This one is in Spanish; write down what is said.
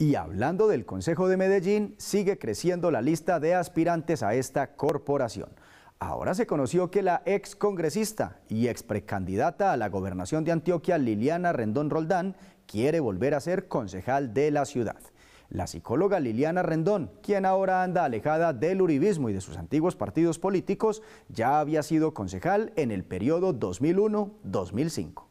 Y hablando del Consejo de Medellín, sigue creciendo la lista de aspirantes a esta corporación. Ahora se conoció que la ex congresista y ex precandidata a la gobernación de Antioquia, Liliana Rendón Roldán, quiere volver a ser concejal de la ciudad. La psicóloga Liliana Rendón, quien ahora anda alejada del uribismo y de sus antiguos partidos políticos, ya había sido concejal en el periodo 2001-2005.